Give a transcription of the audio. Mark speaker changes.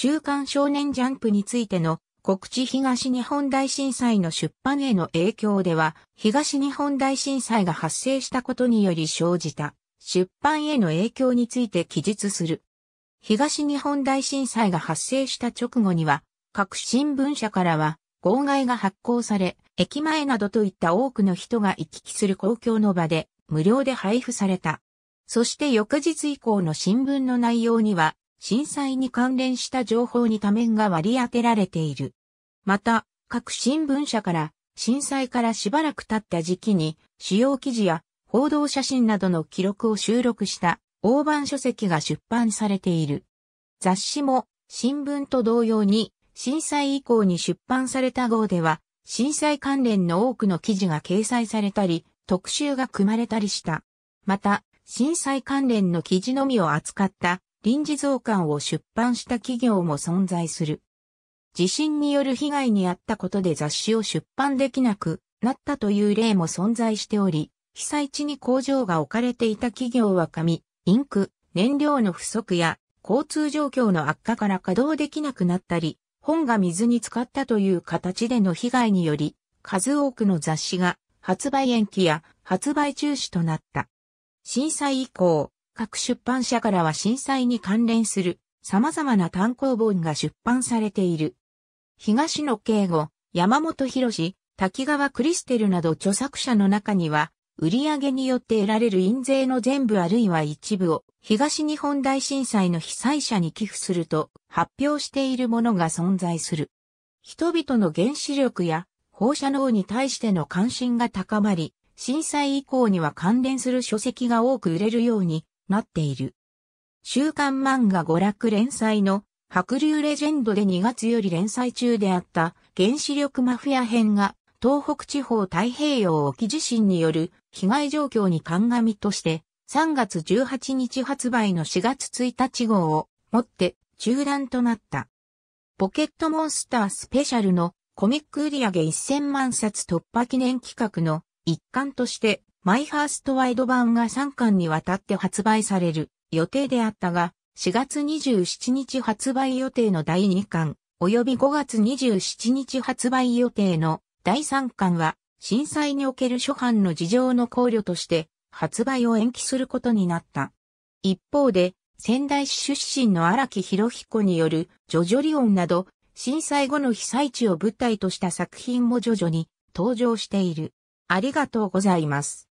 Speaker 1: 週刊少年ジャンプについての告知東日本大震災の出版への影響では、東日本大震災が発生したことにより生じた出版への影響について記述する。東日本大震災が発生した直後には、各新聞社からは号外が発行され、駅前などといった多くの人が行き来する公共の場で無料で配布された。そして翌日以降の新聞の内容には、震災に関連した情報に多面が割り当てられている。また、各新聞社から震災からしばらく経った時期に主要記事や報道写真などの記録を収録した大判書籍が出版されている。雑誌も新聞と同様に震災以降に出版された号では震災関連の多くの記事が掲載されたり特集が組まれたりした。また震災関連の記事のみを扱った臨時増刊を出版した企業も存在する。地震による被害に遭ったことで雑誌を出版できなくなったという例も存在しており、被災地に工場が置かれていた企業は紙、インク、燃料の不足や交通状況の悪化から稼働できなくなったり、本が水に浸かったという形での被害により、数多くの雑誌が発売延期や発売中止となった。震災以降、各出版社からは震災に関連する様々な単行本が出版されている。東野圭吾、山本博士、滝川クリステルなど著作者の中には、売上によって得られる印税の全部あるいは一部を東日本大震災の被災者に寄付すると発表しているものが存在する。人々の原子力や放射能に対しての関心が高まり、震災以降には関連する書籍が多く売れるようになっている。週刊漫画娯楽連載の白竜レジェンドで2月より連載中であった原子力マフィア編が東北地方太平洋沖地震による被害状況に鑑みとして3月18日発売の4月1日号をもって中断となった。ポケットモンスタースペシャルのコミック売上1000万冊突破記念企画の一環としてマイハーストワイド版が3巻にわたって発売される予定であったが、4月27日発売予定の第2巻、及び5月27日発売予定の第3巻は、震災における諸般の事情の考慮として、発売を延期することになった。一方で、仙台市出身の荒木博彦による、ジョジョリオンなど、震災後の被災地を舞台とした作品も徐々に登場している。ありがとうございます。